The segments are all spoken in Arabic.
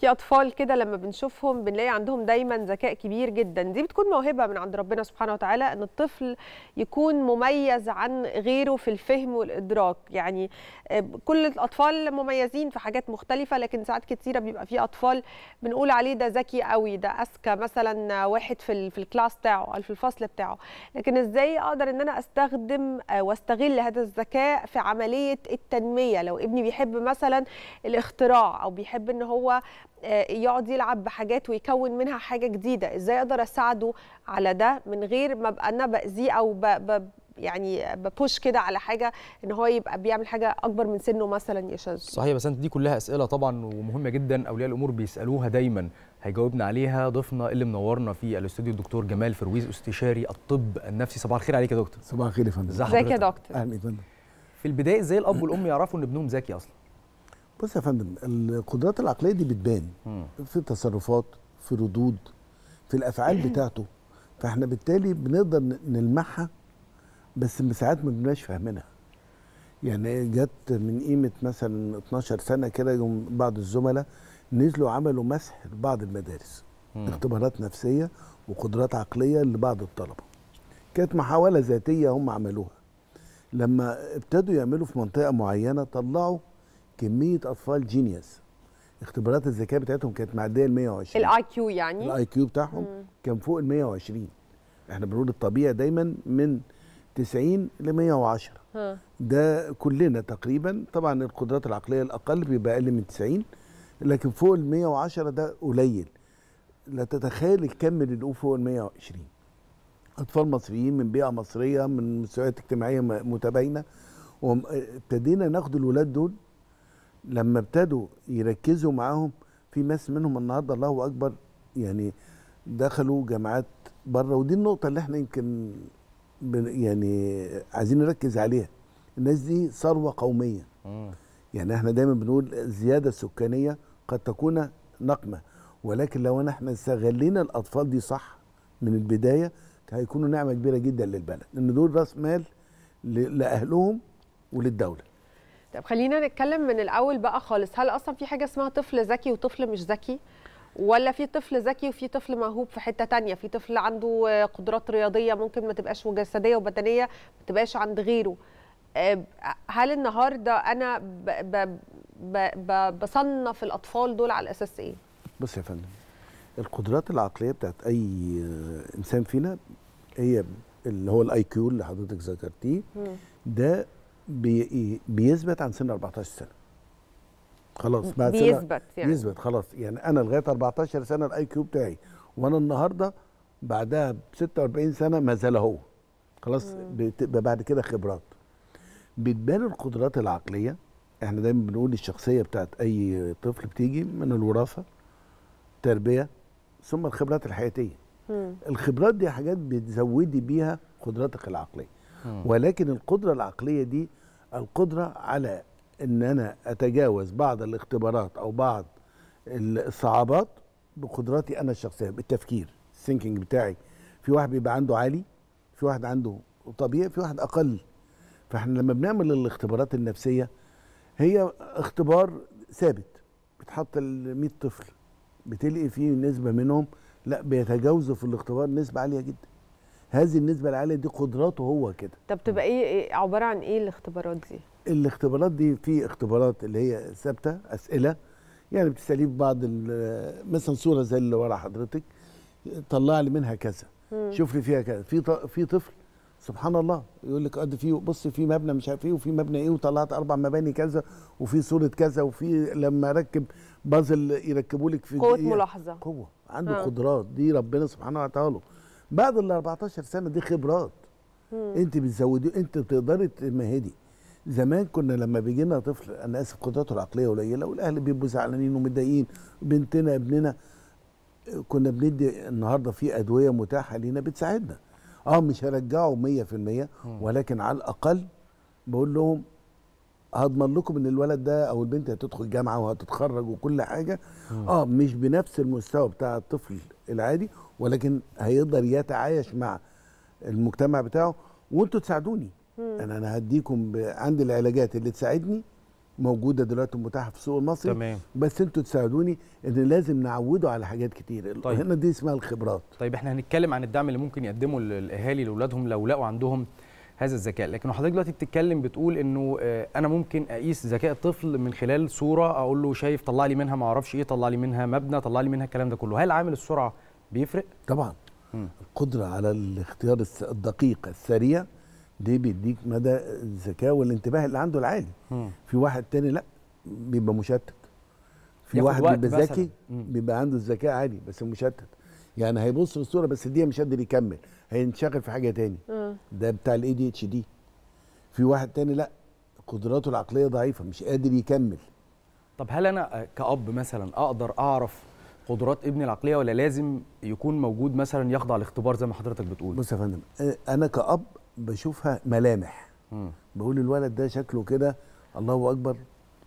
في اطفال كده لما بنشوفهم بنلاقي عندهم دايما ذكاء كبير جدا دي بتكون موهبه من عند ربنا سبحانه وتعالى ان الطفل يكون مميز عن غيره في الفهم والادراك يعني آه، كل الاطفال مميزين في حاجات مختلفه لكن ساعات كتيره بيبقى في اطفال بنقول عليه ده ذكي قوي ده اذكى مثلا واحد في في الكلاس بتاعه او في الفصل بتاعه لكن ازاي اقدر ان انا استخدم آه، واستغل هذا الذكاء في عمليه التنميه لو ابني بيحب مثلا الاختراع او بيحب ان هو آه، يقعد يلعب بحاجات ويكون منها حاجه جديده ازاي اقدر اساعده على ده من غير ما ابقى انا باذيه او ب... ب... يعني ببوش كده على حاجه ان هو يبقى بيعمل حاجه اكبر من سنه مثلا يا شاذ صحيح بس انت دي كلها اسئله طبعا ومهمه جدا اولياء الامور بيسالوها دايما هيجاوبنا عليها ضيفنا اللي منورنا في الاستوديو الدكتور جمال فرويز استشاري الطب النفسي صباح الخير عليك يا دكتور صباح الخير يا فندم ازيك يا دكتور اهلا يا فندم في البدايه ازاي الاب والام يعرفوا ان ابنهم ذكي اصلا بص يا فندم القدرات العقليه دي بتبان في تصرفات في ردود في الافعال بتاعته فاحنا بالتالي بنقدر نلمعها بس ساعات ما بنبقاش فاهمينها يعني جت من قيمه مثلا 12 سنه كده يوم بعض الزملاء نزلوا عملوا مسح لبعض المدارس مم. اختبارات نفسيه وقدرات عقليه لبعض الطلبه كانت محاوله ذاتيه هم عملوها لما ابتدوا يعملوا في منطقه معينه طلعوا كميه اطفال جينيوس اختبارات الذكاء بتاعتهم كانت معديه ال 120 الاي كيو يعني الاي كيو بتاعهم مم. كان فوق ال 120 احنا بنقول الطبيعي دايما من 90 ل 110 ده كلنا تقريبا طبعا القدرات العقليه الاقل بيبقى اقل من 90 لكن فوق ال 110 ده قليل لا تتخيل الكم اللي نقوم فوق ال 120 اطفال مصريين من بيئه مصريه من مستويات اجتماعيه متباينه وابتدينا ناخد الولاد دول لما ابتدوا يركزوا معاهم في ناس منهم النهارده الله اكبر يعني دخلوا جامعات بره ودي النقطه اللي احنا يمكن يعني عايزين نركز عليها الناس دي ثروه قوميه يعني احنا دايما بنقول الزياده السكانيه قد تكون نقمه ولكن لو احنا استغلينا الاطفال دي صح من البدايه هيكونوا نعمه كبيره جدا للبلد ان دول راس مال لاهلهم وللدوله طب خلينا نتكلم من الاول بقى خالص هل اصلا في حاجه اسمها طفل ذكي وطفل مش ذكي ولا في طفل ذكي وفي طفل موهوب في حته تانية في طفل عنده قدرات رياضيه ممكن ما تبقاش وجسديه وبدنيه ما تبقاش عند غيره آه، هل النهارده انا ب ب ب بصنف الاطفال دول على اساس ايه بص يا فندم القدرات العقليه بتاعت اي انسان فينا هي اللي هو الاي كيو اللي حضرتك ذكرتيه ده بيثبت عن سن 14 سنه خلاص بعد بيثبت يعني بيثبت خلاص يعني انا لغايه 14 سنه الاي كيو بتاعي وانا النهارده بعدها ب 46 سنه ما زال هو خلاص بتبقى بعد كده خبرات بتبان القدرات العقليه احنا دايما بنقول الشخصيه بتاعت اي طفل بتيجي من الوراثه تربيه ثم الخبرات الحياتيه مم. الخبرات دي حاجات بتزودي بيها قدراتك العقليه مم. ولكن القدره العقليه دي القدره على ان انا اتجاوز بعض الاختبارات او بعض الصعوبات بقدراتي انا الشخصيه بالتفكير الثينكينج بتاعي في واحد بيبقى عنده عالي في واحد عنده طبيعي في واحد اقل فاحنا لما بنعمل الاختبارات النفسيه هي اختبار ثابت بتحط ال 100 طفل بتلقي فيه نسبه منهم لا بيتجاوزوا في الاختبار نسبه عاليه جدا هذه النسبه العاليه دي قدراته هو كده طب تبقى إيه،, ايه عباره عن ايه الاختبارات دي الاختبارات دي في اختبارات اللي هي ثابته اسئله يعني بتساليه بعض مثلا صوره زي اللي ورا حضرتك طلع لي منها كذا شوف لي فيها كذا في في طفل سبحان الله يقول لك قد في بص في مبنى مش عارف ايه وفي مبنى ايه وطلعت اربع مباني كذا وفي صوره كذا وفي لما اركب بازل يركبوا لك في قوه ملاحظه قوه عنده آه. قدرات دي ربنا سبحانه وتعالى بعد ال 14 سنه دي خبرات مم. انت بتزودي انت بتقدري تمهدي زمان كنا لما بيجي لنا طفل انا اسف قدراته العقليه قليله والاهل بيبقوا زعلانين ومتضايقين بنتنا ابننا كنا بندي النهارده في ادويه متاحه لينا بتساعدنا اه مش هرجعه 100% ولكن على الاقل بقول لهم هضمن لكم ان الولد ده او البنت هتدخل جامعه وهتتخرج وكل حاجه اه مش بنفس المستوى بتاع الطفل العادي ولكن هيقدر يتعايش مع المجتمع بتاعه وانتوا تساعدوني انا انا هديكم عندي العلاجات اللي تساعدني موجوده دلوقتي متاحه في السوق المصري تمام بس انتوا تساعدوني ان لازم نعوده على حاجات كتير طيب. هنا دي اسمها الخبرات طيب احنا هنتكلم عن الدعم اللي ممكن يقدمه الاهالي لاولادهم لو لقوا عندهم هذا الذكاء لكن حضرتك دلوقتي بتتكلم بتقول انه آه، انا ممكن اقيس ذكاء الطفل من خلال صوره اقول له شايف طلع لي منها ما اعرفش ايه طلع لي منها مبنى طلع لي منها الكلام ده كله هل عامل السرعه بيفرق طبعا م. القدره على الاختيار الدقيق السريع دي بيديك مدى الذكاء والانتباه اللي عنده العالي م. في واحد تاني لا بيبقى مشتت في واحد بيبقى ذكي بيبقى عنده الذكاء عالي بس مشتت يعني هيبص للصوره بس دي مش قادر يكمل هينشغل في حاجه تاني أه. ده بتاع الاي دي اتش دي في واحد تاني لا قدراته العقليه ضعيفه مش قادر يكمل طب هل انا كاب مثلا اقدر اعرف قدرات ابني العقليه ولا لازم يكون موجود مثلا يخضع لاختبار زي ما حضرتك بتقول بص يا فندم انا كاب بشوفها ملامح م. بقول الولد ده شكله كده الله اكبر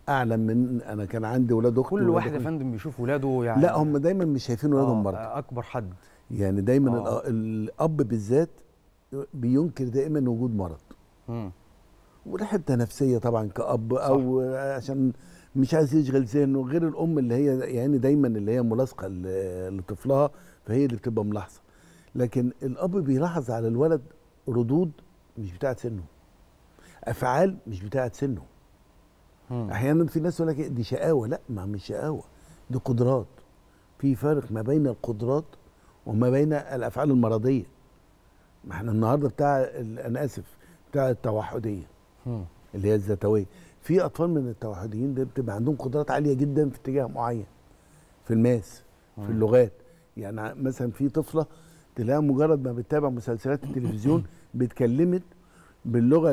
اعلى من انا كان عندي ولاد اختي كل واحد يا فندم بيشوف ولاده يعني لا هم دايما مش شايفين ولادهم آه بركه اكبر حد يعني دايما آه. الاب بالذات بينكر دائما وجود مرض وده حته نفسيه طبعا كاب صح. او عشان مش عايز يشغل ذهنه غير الام اللي هي يعني دايما اللي هي ملاصقه لطفلها فهي اللي بتبقى ملاحظه لكن الاب بيلاحظ على الولد ردود مش بتاعت سنه افعال مش بتاعت سنه احيانا في ناس يقول لك إيه، دي شقاوه لا ما مش شقاوه دي قدرات في فرق ما بين القدرات وما بين الافعال المرضيه ما احنا النهارده بتاع انا اسف بتاع التوحديه اللي هي الذاتويه في اطفال من التوحديين ده بتبقى عندهم قدرات عاليه جدا في اتجاه معين في الماس في اللغات يعني مثلا في طفله تلاقيها مجرد ما بتتابع مسلسلات التلفزيون بتكلمت باللغه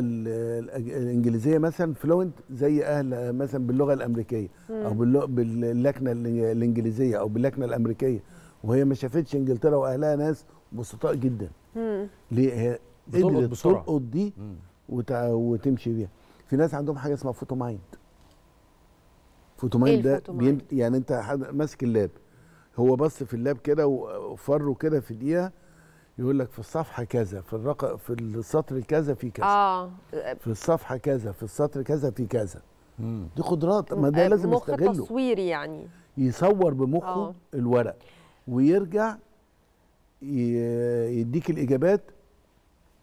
الانجليزيه مثلا فلوينت زي اهل مثلا باللغه الامريكيه او باللكنه الانجليزيه او باللكنه الامريكيه وهي ما شافتش انجلترا واهلها ناس بسطاء جدا ليه هي قدرت تلقط دي وتمشي بيها في ناس عندهم حاجه اسمها فوتو مايند فوتو مايند ده بيم... يعني انت ماسك اللاب هو بص في اللاب كده وفره كده في دقيقه يقول لك في الصفحه كذا في الرق... في السطر كذا في كذا اه في الصفحه كذا في السطر كذا في كذا مم. دي قدرات ما ده آه، لازم مخ يستغله مخ تصويري يعني يصور بمخه آه. الورق ويرجع يديك الاجابات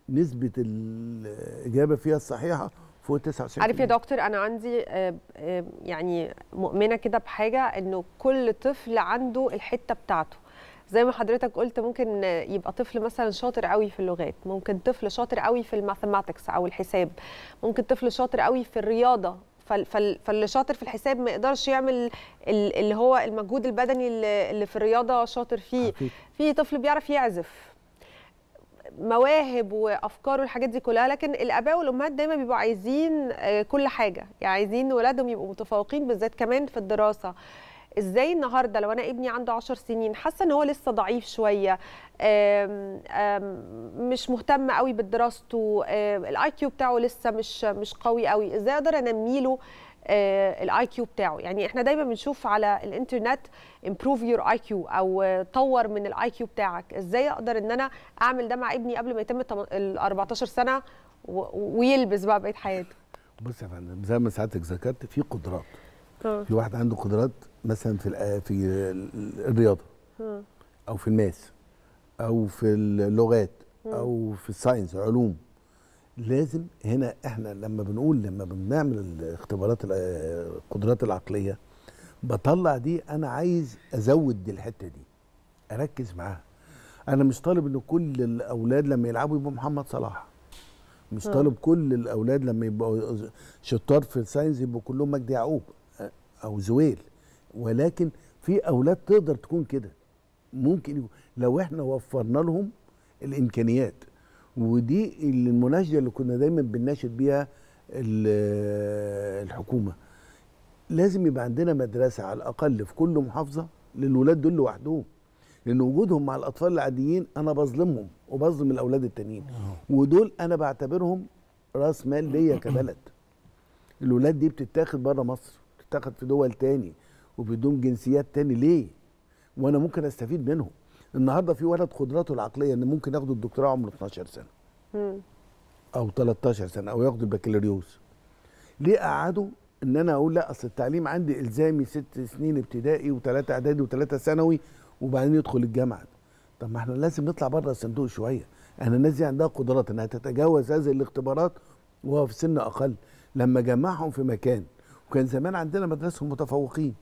نسبه الاجابه فيها الصحيحه فوق 99 عارف يا دكتور انا عندي آه، آه، يعني مؤمنه كده بحاجه انه كل طفل عنده الحته بتاعته زي ما حضرتك قلت ممكن يبقى طفل مثلا شاطر قوي في اللغات ممكن طفل شاطر قوي في الماثماتكس او الحساب ممكن طفل شاطر قوي في الرياضه فاللي شاطر في الحساب ما يقدرش يعمل اللي هو المجهود البدني اللي في الرياضه شاطر فيه في طفل بيعرف يعزف مواهب وافكار والحاجات دي كلها لكن الاباء والامهات دايما بيبقوا عايزين آه، كل حاجه يعني عايزين ولادهم يبقوا متفوقين بالذات كمان في الدراسه ازاي النهارده لو انا ابني عنده 10 سنين حاسه ان هو لسه ضعيف شويه آم آم مش مهتم قوي بدراسته الاي كيو بتاعه لسه مش مش قوي قوي ازاي اقدر انمي له آه، الاي كيو بتاعه يعني احنا دايما بنشوف على الانترنت امبروف يور اي كيو او طور من الاي كيو بتاعك ازاي اقدر ان انا اعمل ده مع ابني قبل ما يتم ال 14 سنه ويلبس بقى بقيه حياته بص يا فندم زي ما سعادتك ذكرت في قدرات آه. في واحد عنده قدرات مثلا في في الرياضه او في الماس او في اللغات او في الساينس علوم لازم هنا احنا لما بنقول لما بنعمل الاختبارات القدرات العقليه بطلع دي انا عايز ازود دي الحته دي اركز معاها انا مش طالب ان كل الاولاد لما يلعبوا يبقوا محمد صلاح مش طالب كل الاولاد لما يبقوا شطار في الساينس يبقوا كلهم مجدي يعقوب او زويل ولكن في اولاد تقدر تكون كده ممكن لو احنا وفرنا لهم الامكانيات ودي المناشده اللي كنا دايما بنناشد بيها الحكومه لازم يبقى عندنا مدرسه على الاقل في كل محافظه للولاد دول لوحدهم لان وجودهم مع الاطفال العاديين انا بظلمهم وبظلم الاولاد التانيين ودول انا بعتبرهم راس مال ليا كبلد الولاد دي بتتاخد بره مصر بتتاخد في دول تاني وبيدوم جنسيات تاني ليه وانا ممكن استفيد منهم النهارده في ولد قدراته العقليه ان ممكن ياخد الدكتوراه عمره 12 سنه امم او 13 سنه او ياخد البكالوريوس ليه قعدوا ان انا اقول لا اصل التعليم عندي الزامي ست سنين ابتدائي وثلاثه اعدادي وثلاثه ثانوي وبعدين يدخل الجامعه طب ما احنا لازم نطلع بره الصندوق شويه انا الناس دي عندها قدرات انها تتجاوز هذه الاختبارات وهو في سن اقل لما جمعهم في مكان وكان زمان عندنا مدرسه متفوقين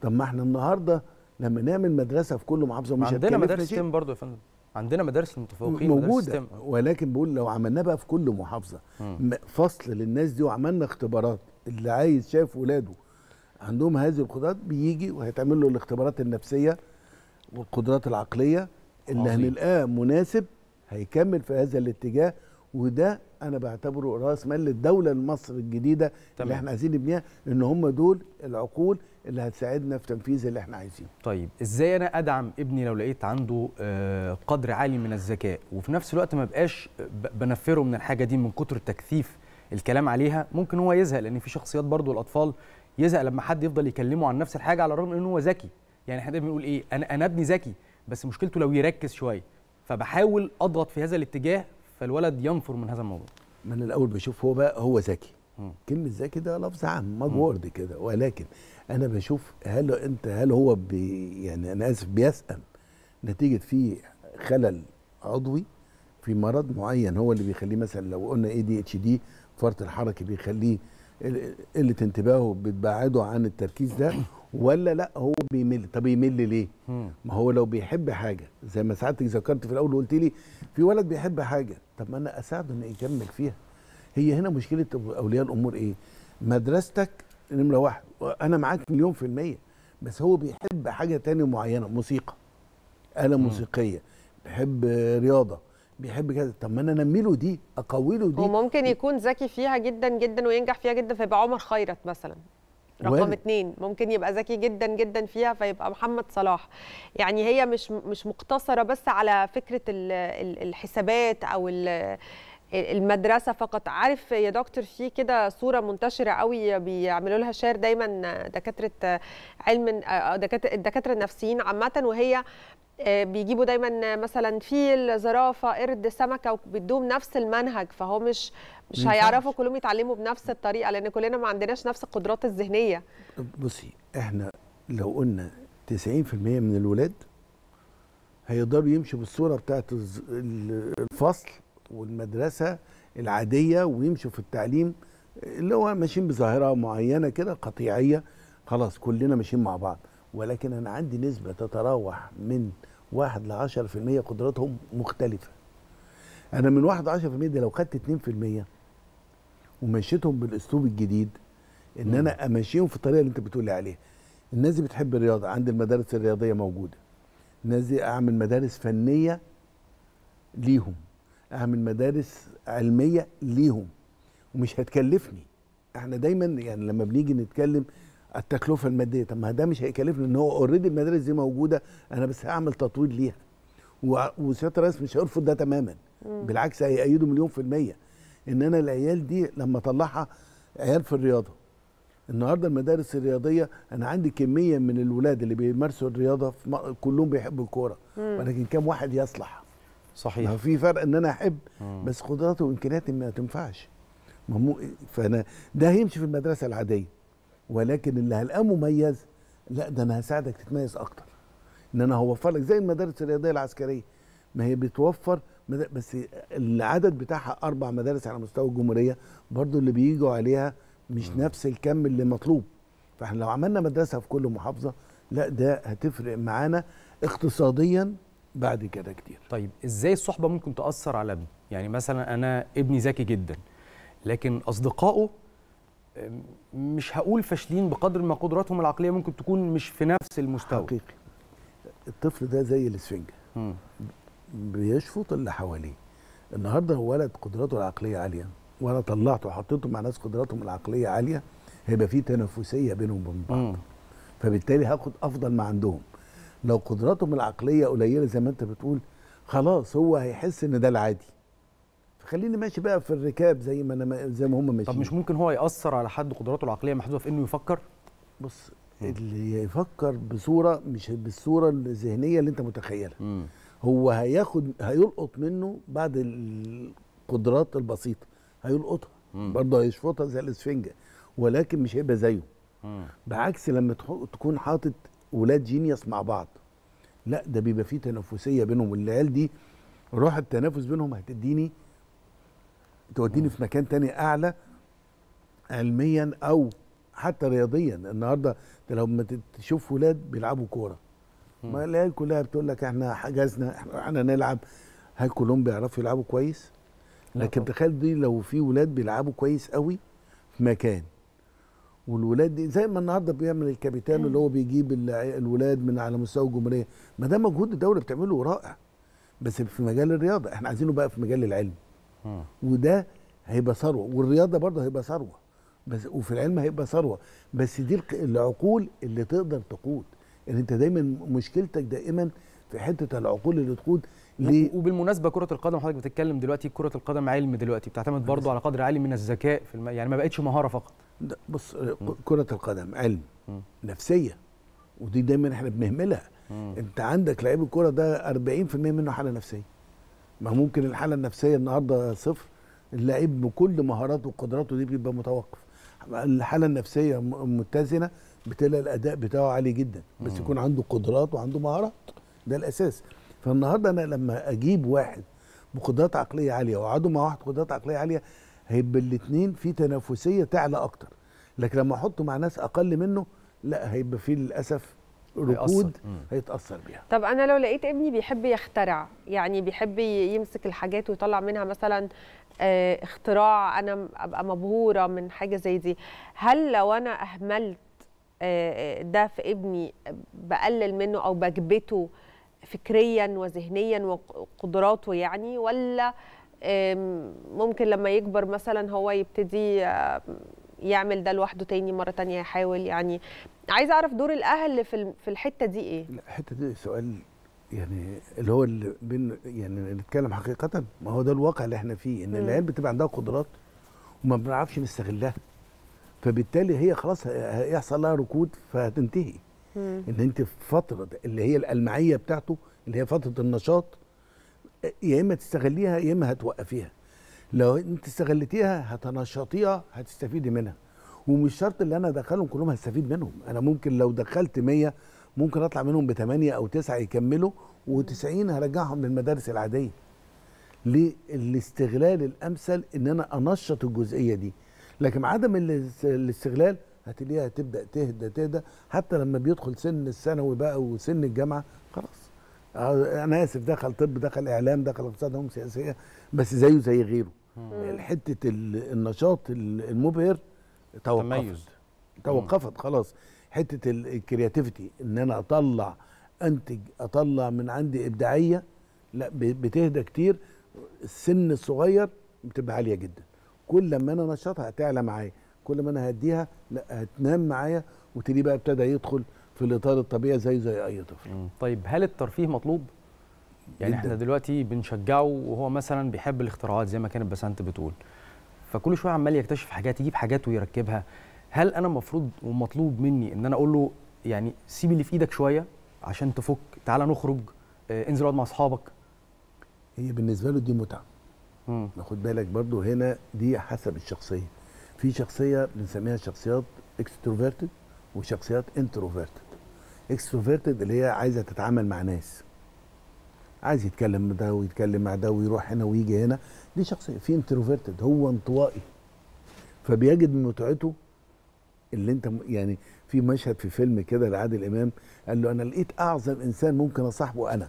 طب ما احنا النهارده لما نعمل مدرسه في كل محافظه مش عندنا مدارس ستيم برضه يا فندم عندنا مدارس المتفوقين موجوده مدارس ولكن بقول لو عملناه بقى في كل محافظه م. فصل للناس دي وعملنا اختبارات اللي عايز شايف ولاده عندهم هذه القدرات بيجي وهيتعمل له الاختبارات النفسيه والقدرات العقليه اللي هنلقاه مناسب هيكمل في هذا الاتجاه وده انا بعتبره راس مال للدوله المصر الجديده تمام. اللي احنا عايزين نبنيها لان هم دول العقول اللي هتساعدنا في تنفيذ اللي احنا عايزينه طيب ازاي انا ادعم ابني لو لقيت عنده آه، قدر عالي من الذكاء وفي نفس الوقت ما بقاش بنفره من الحاجه دي من كتر تكثيف الكلام عليها ممكن هو يزهق لان في شخصيات برضو الاطفال يزهق لما حد يفضل يكلمه عن نفس الحاجه على الرغم ان هو ذكي يعني احنا بنقول ايه انا انا ابني ذكي بس مشكلته لو يركز شويه فبحاول اضغط في هذا الاتجاه فالولد ينفر من هذا الموضوع ما انا الاول بشوف هو بقى هو ذكي كلمه ذكي ده لفظ عام ماج كده ولكن انا بشوف هل انت هل هو بي يعني انا اسف بيسأم نتيجه في خلل عضوي في مرض معين هو اللي بيخليه مثلا لو قلنا اي دي اتش دي فرط الحركه بيخليه قله انتباهه بتبعده عن التركيز ده ولا لا هو بيمل طب يمل ليه ما هو لو بيحب حاجه زي ما سعادتك ذكرت في الاول وقلت لي في ولد بيحب حاجه طب ما انا اساعده انه يكمل فيها هي هنا مشكله اولياء الامور ايه مدرستك نمره واحد انا معاك مليون في الميه بس هو بيحب حاجه تانية معينه موسيقى اله موسيقيه بيحب رياضه بيحب كده طب ما انا انمي له دي اقوي له دي وممكن يكون ذكي فيها جدا جدا وينجح فيها جدا فيبقى عمر خيرت مثلا رقم اثنين ممكن يبقى ذكي جدا جدا فيها فيبقى محمد صلاح يعني هي مش مش مقتصره بس على فكره الحسابات او المدرسه فقط عارف يا دكتور في كده صوره منتشره قوي بيعملوا لها شير دايما دكاتره علم آه، الدكاتره النفسيين عامه وهي آه، بيجيبوا دايما مثلا فيل زرافه قرد سمكه وبيدوهم نفس المنهج فهو مش مش هيعرفوا كلهم يتعلموا بنفس الطريقه لان كلنا ما عندناش نفس القدرات الذهنيه بصي احنا لو قلنا 90% من الولاد هيقدروا يمشوا بالصوره بتاعت الفصل والمدرسه العاديه ويمشوا في التعليم اللي هو ماشيين بظاهره معينه كده قطيعيه خلاص كلنا ماشيين مع بعض ولكن انا عندي نسبه تتراوح من 1 ل 10% قدراتهم مختلفه انا من 1 ل 10% دي لو خدت 2% ومشيتهم بالاسلوب الجديد ان انا امشيهم في الطريقه اللي انت بتقولي عليها الناس دي بتحب الرياضه عند المدارس الرياضيه موجوده الناس دي اعمل مدارس فنيه ليهم اعمل مدارس علميه ليهم ومش هتكلفني احنا دايما يعني لما بنيجي نتكلم التكلفه الماديه طب ما ده مش هيكلفني ان هو اوريدي المدارس دي موجوده انا بس هعمل تطوير ليها وسياده الرئيس مش هيرفض ده تماما بالعكس هيأيده مليون في الميه ان انا العيال دي لما اطلعها عيال في الرياضه النهارده المدارس الرياضيه انا عندي كميه من الولاد اللي بيمارسوا الرياضه في كلهم بيحبوا الكوره ولكن كم واحد يصلح صحيح ما في فرق ان انا احب مم. بس قدراتي وامكانياتي ما تنفعش ممو... فانا ده هيمشي في المدرسه العاديه ولكن اللي هلقاه مميز لا ده انا هساعدك تتميز اكتر ان انا هوفر لك زي المدارس الرياضيه العسكريه ما هي بتوفر بس العدد بتاعها اربع مدارس على مستوى الجمهوريه برضو اللي بيجوا عليها مش نفس الكم اللي مطلوب فاحنا لو عملنا مدرسه في كل محافظه لا ده هتفرق معانا اقتصاديا بعد كده كتير طيب ازاي الصحبه ممكن تاثر على ابني يعني مثلا انا ابني ذكي جدا لكن اصدقائه مش هقول فاشلين بقدر ما قدراتهم العقليه ممكن تكون مش في نفس المستوى حقيقي الطفل ده زي الاسفنجه بيشفط اللي حواليه النهارده هو ولد قدراته العقليه عاليه وانا طلعته وحطيته مع ناس قدراتهم العقليه عاليه هيبقى في تنافسيه بينهم وبين بعض فبالتالي هاخد افضل ما عندهم لو قدراتهم العقليه قليله زي ما انت بتقول خلاص هو هيحس ان ده العادي خليني ماشي بقى في الركاب زي ما انا زي ما هم ماشيين طب مش ممكن هو ياثر على حد قدراته العقليه محدوده في انه يفكر بص اللي يفكر بصوره مش بالصوره الذهنيه اللي انت متخيلها هو هياخد هيلقط منه بعد القدرات البسيطه هيلقطها برضه هيشفطها زي الاسفنجه ولكن مش هيبقى زيه مم. بعكس لما تكون حاطط ولاد جينيس مع بعض لا ده بيبقى فيه تنافسيه بينهم والعيال دي روح التنافس بينهم هتديني توديني في مكان تاني اعلى علميا او حتى رياضيا النهارده لما تشوف ولاد بيلعبوا كوره ما الاقي كلها بتقول لك احنا حجزنا احنا نلعب هل كلهم بيعرفوا يلعبوا كويس؟ لكن تخيل دي لو في ولاد بيلعبوا كويس قوي في مكان والولاد دي زي ما النهارده بيعمل الكابيتان اللي هو بيجيب الولاد من على مستوى الجمهوريه ما ده مجهود الدوله بتعمله رائع بس في مجال الرياضه احنا عايزينه بقى في مجال العلم وده هيبقى ثروه والرياضه برضه هيبقى ثروه بس وفي العلم هيبقى ثروه بس دي العقول اللي تقدر تقود ان انت دايما مشكلتك دائما في حته العقول اللي تقود ليه وبالمناسبه كره القدم حضرتك بتتكلم دلوقتي كره القدم علم دلوقتي بتعتمد برضه على قدر عالي من الذكاء في الم... يعني ما بقتش مهاره فقط بص كره القدم علم م. نفسيه ودي دايما احنا بنهملها م. انت عندك لعيب الكره ده 40% منه حاله نفسيه ما ممكن الحاله النفسيه النهارده صفر اللعيب بكل مهاراته وقدراته دي بيبقى متوقف الحاله النفسيه متزنه بتلاقي الاداء بتاعه عالي جدا بس يكون عنده قدرات وعنده مهارات ده الاساس فالنهارده انا لما اجيب واحد بقدرات عقليه عاليه واقعده مع واحد قدرات عقليه عاليه هيبقى الاثنين في تنافسيه تعلى اكتر لكن لما احطه مع ناس اقل منه لا هيبقى فيه للاسف ركود هيتاثر بيها طب انا لو لقيت ابني بيحب يخترع يعني بيحب يمسك الحاجات ويطلع منها مثلا آه، اختراع انا ابقى مبهوره من حاجه زي دي هل لو انا اهملت آه، آه، ده في ابني بقلل منه او بكبته فكريا وذهنيا وقدراته يعني ولا ممكن لما يكبر مثلا هو يبتدي يعمل ده لوحده تاني مره تانية يحاول يعني عايز اعرف دور الاهل في في الحته دي ايه لا الحته دي سؤال يعني اللي هو اللي بين يعني نتكلم حقيقه ما هو ده الواقع اللي احنا فيه ان العيال بتبقى عندها قدرات وما بنعرفش نستغلها فبالتالي هي خلاص هيحصل لها ركود فهتنتهي مم. ان انت في فتره اللي هي الالمعيه بتاعته اللي هي فتره النشاط يا اما تستغليها يا اما هتوقفيها لو انت استغلتيها هتنشطيها هتستفيدي منها ومش شرط اللي انا ادخلهم كلهم هستفيد منهم انا ممكن لو دخلت 100 ممكن اطلع منهم ب 8 او 9 يكملوا و90 هرجعهم للمدارس العاديه للاستغلال الامثل ان انا انشط الجزئيه دي لكن عدم الاستغلال هتلاقيها تبدا تهدى تهدى حتى لما بيدخل سن الثانوي بقى وسن الجامعه خلاص انا اسف دخل طب دخل اعلام دخل اقتصاد هم سياسيه بس زيه زي غيره حته النشاط المبهر توقفت تميز. توقفت خلاص حته الكرياتيفيتي ان انا اطلع انتج اطلع من عندي ابداعيه لا بتهدى كتير السن الصغير بتبقى عاليه جدا كل ما انا نشطها هتعلى معايا كل ما انا هديها لا هتنام معايا وتلاقيه بقى ابتدى يدخل في الاطار الطبيعي زي زي اي طفل طيب هل الترفيه مطلوب يعني جداً. احنا دلوقتي بنشجعه وهو مثلا بيحب الاختراعات زي ما كانت بسنت بتقول فكل شويه عمال يكتشف حاجات يجيب حاجات ويركبها هل انا المفروض ومطلوب مني ان انا اقول له يعني سيب اللي في ايدك شويه عشان تفك تعالى نخرج آه، انزل اقعد مع اصحابك هي بالنسبه له دي متعه خد بالك برضو هنا دي حسب الشخصيه في شخصيه بنسميها شخصيات اكستروفيرتد وشخصيات انتروفيرتد اكستروفيرتد اللي هي عايزه تتعامل مع ناس عايز يتكلم مع ده ويتكلم مع ده ويروح هنا ويجي هنا دي شخصيه في انتروفيرتد هو انطوائي فبيجد من متعته اللي انت يعني في مشهد في فيلم كده لعادل امام قال له انا لقيت اعظم انسان ممكن اصاحبه انا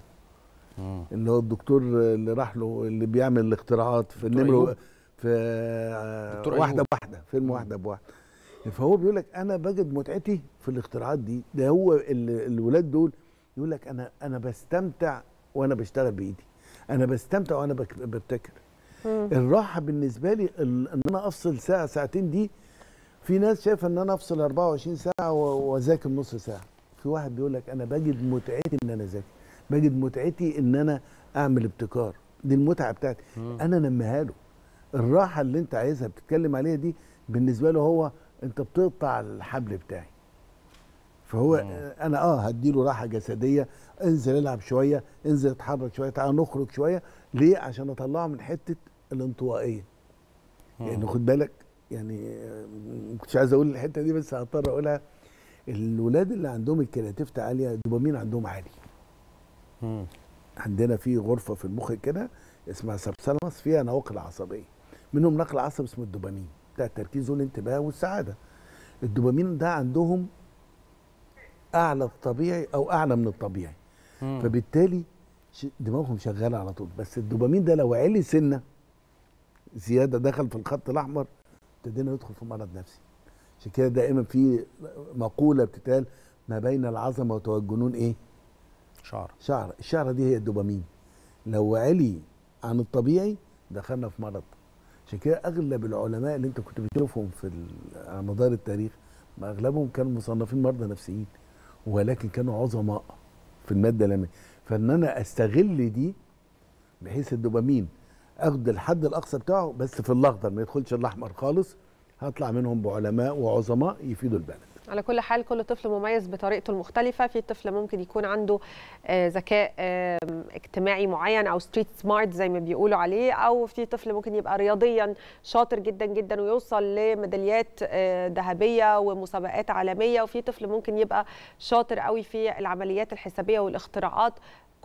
اللي هو الدكتور اللي راح له اللي بيعمل الاختراعات في النمر في واحده بواحده فيلم واحده بواحده فهو بيقول لك انا بجد متعتي في الاختراعات دي ده هو الولاد دول يقول لك انا انا بستمتع وانا بشتغل بايدي انا بستمتع وانا ببتكر الراحه بالنسبه لي ان انا افصل ساعه ساعتين دي في ناس شايفه ان انا افصل 24 ساعه واذاكر نص ساعه في واحد بيقول لك انا بجد متعتي ان انا اذاكر بجد متعتي ان انا اعمل ابتكار دي المتعه بتاعتي مم. انا انميها له الراحه اللي انت عايزها بتتكلم عليها دي بالنسبه له هو انت بتقطع الحبل بتاعي فهو مم. انا اه هديله راحه جسديه انزل العب شويه انزل اتحرك شويه تعال نخرج شويه ليه عشان اطلعه من حته الانطوائيه لان يعني خد بالك يعني ما عايز اقول الحته دي بس هضطر اقولها الولاد اللي عندهم الكرياتيفيتي عاليه الدوبامين عندهم عالي مم. عندنا في غرفه في المخ كده اسمها سبسلمس فيها نواقل عصبيه منهم نقل عصبي اسمه الدوبامين بتاع التركيز والانتباه والسعاده الدوبامين ده عندهم اعلى الطبيعي او اعلى من الطبيعي مم. فبالتالي دماغهم شغاله على طول بس الدوبامين ده لو علي سنه زياده دخل في الخط الاحمر ابتدينا ندخل في مرض نفسي عشان كده دائما في مقوله بتتقال ما بين العظمه وتوجنون ايه شعر شعر الشعره دي هي الدوبامين لو علي عن الطبيعي دخلنا في مرض عشان كده اغلب العلماء اللي انت كنت بتشوفهم في على مدار التاريخ ما اغلبهم كانوا مصنفين مرضى نفسيين ولكن كانوا عظماء في الماده الامينه فان انا استغل دي بحيث الدوبامين اخد الحد الاقصى بتاعه بس في الاخضر ما يدخلش الاحمر خالص هطلع منهم بعلماء وعظماء يفيدوا البلد على كل حال كل طفل مميز بطريقته المختلفه في طفل ممكن يكون عنده آه، ذكاء اجتماعي معين او ستريت سمارت زي ما بيقولوا عليه او في طفل ممكن يبقى رياضيا شاطر جدا جدا ويوصل لميداليات آه، ذهبيه ومسابقات عالميه وفي طفل ممكن يبقى شاطر قوي في العمليات الحسابيه والاختراعات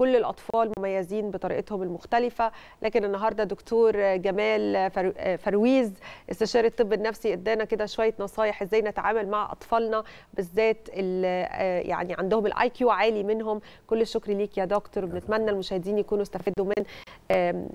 كل الأطفال مميزين بطريقتهم المختلفة لكن النهاردة دكتور جمال فرويز استشاري الطب النفسي ادانا كده شوية نصايح ازاي نتعامل مع أطفالنا بالذات يعني عندهم الاي كيو عالي منهم كل الشكر ليك يا دكتور بنتمنى المشاهدين يكونوا استفدوا من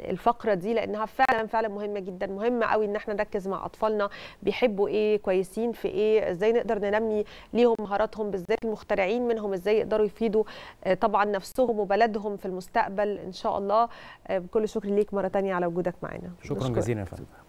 الفقرة دي لأنها فعلا فعلا مهمة جدا مهمة قوي ان احنا نركز مع أطفالنا بيحبوا ايه كويسين في ايه ازاي نقدر ننمي ليهم مهاراتهم بالذات المخترعين منهم ازاي يقدروا يفيدوا آه، طبعا نفسهم وبلدهم اولادهم في المستقبل ان شاء الله آه، بكل شكر ليك مره ثانيه على وجودك معنا شكرا جزيلا يا فندم